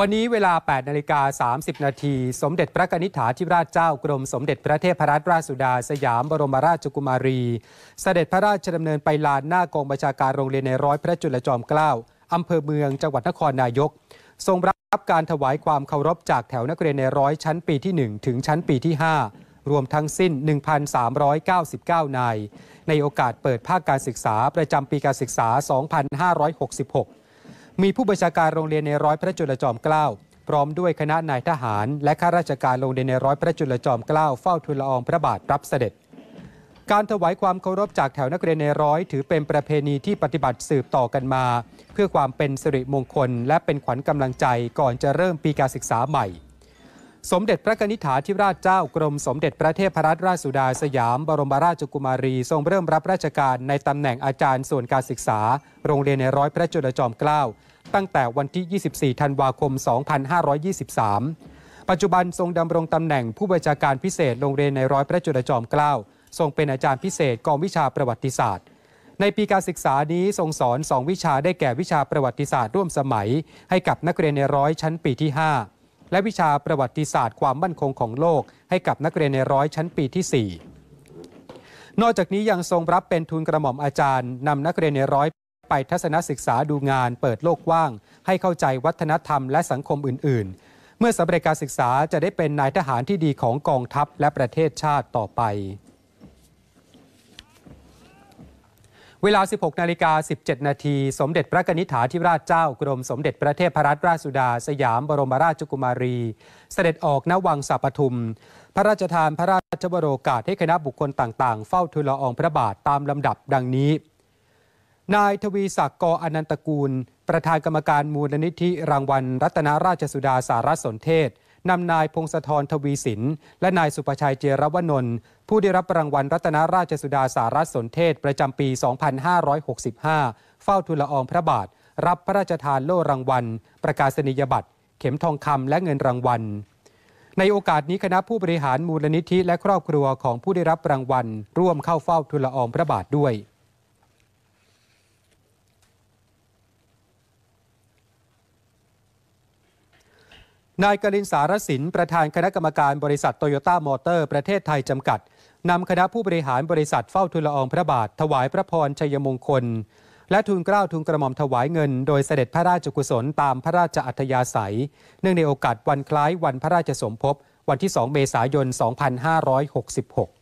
วันนี้เวลา8นาฬิกา30 นาที สมเด็จพระนิธิถาธิราชเจ้า กรมสมเด็จพระเทพรัตนราชสุดาสยามบรมราชกุมารี เสด็จพระราชดำเนินไปลานหน้ากองบัญชาการโรงเรียนในร้อยพระจุลจอมเกล้า อำเภอเมืองจังหวัดนครนายก ทรงรับการถวายความเคารพจากแถวนักเรียนในร้อยชั้นปีที่ 1 ถึงชั้นปีที่ 5 รวมทั้งสิ้น 1,399 นาย ในโอกาสเปิดภาคการศึกษา ประจำปีการศึกษา 2566มีผู้บัญชาการโรงเรียนในร้อยพระจุลจอมเกล้าพร้อมด้วยคณะนายทหาร และข้าราชการโรงเรียนในร้อยพระจุลจอมเกล้าเฝ้าทูลละอองพระบาทรับเสด็จ การถวายความเคารพจากแถวนักเรียนในร้อยถือเป็นประเพณีที่ปฏิบัติสืบต่อกันมา เพื่อความเป็นสิริมงคลและเป็นขวัญกำลังใจ ก่อนจะเริ่มปีการศึกษาใหม่ สมเด็จพระนิธิาธิราชเจ้ากรม สมเด็จพระเทพรัตนราชสุดาสยาม บรมราชกุมารีทรงเริ่มรับราชการในตำแหน่งอาจารย์ส่วนการศึกษา โรงเรียนในร้อยพระจุลจอมเกล้าตั้งแต่วันที่ 24 ธันวาคม 2523 ปัจจุบันทรงดำรงตำแหน่งผู้บัญชาการพิเศษ โรงเรียนในร้อยพระจุลจอมเกล้า ทรงเป็นอาจารย์พิเศษกองวิชาประวัติศาสตร์ ในปีการศึกษานี้ ทรงสอนสองวิชาได้แก่วิชาประวัติศาสตร์ร่วมสมัยให้กับนักเรียนในร้อยชั้นปีที่ 5 และวิชาประวัติศาสตร์ความมั่นคงของโลก ให้กับนักเรียนในร้อยชั้นปีที่ 4 นอกจากนี้ยังทรงรับเป็นทุนกระหม่อมอาจารย์นำนักเรียนในร้อยไปทัศนศึกษาดูงานเปิดโลกกว้าง ให้เข้าใจวัฒนธรรมและสังคมอื่น ๆ เมื่อสำเร็จการศึกษาจะได้เป็นนายทหารที่ดีของกองทัพและประเทศชาติต่อไป เวลา 16นาฬิกา17 นาที สมเด็จพระกนิษฐาธิราชเจ้ากรมสมเด็จพระเทพรัตนราชสุดา สยามบรมราชกุมารี เสด็จออกณวังสัปทุม พระราชทานพระราชบรโอกาสให้คณะบุคคลต่างๆเฝ้าทูลละอองพระบาทตามลำดับดังนี้นายทวีศักดิ์กออนันตกูลประธานกรรมการมูลนิธิ รางวัล รัตนาราชสุดาสารสนเทศนำนายพงศธรทวีสิน และนายสุประชัยเจรวนนท์ผู้ได้รับรางวัล รัตนาราชสุดาสารสนเทศประจำปี 2565 เฝ้าทุลอองพระบาท รับพระราชทานโล่รางวัล ประกาศนียบัตรเข็มทองคำและเงินรางวัลในโอกาสนี้คณะผู้บริหารมูลนิธิ และครอบครัวของผู้ได้รับรางวัล ร่วมเข้าเฝ้าทุลอองพระบาทด้วยนายกลินสารสิน ประธานคณะกรรมการบริษัทโตโยต้ามอเตอร์ ประเทศไทยจำกัด นำคณะผู้บริหารบริษัทเฝ้าทูลละอองพระบาทถวายพระพรชัยมงคล และทุนเกล้าทุนกระหม่อมถวายเงิน โดยเสด็จพระราชกุศลตามพระราชอัธยาศัยเนื่องในโอกาสวันคล้ายวันพระราชสมภพวันที่ 2 เมษายน 2566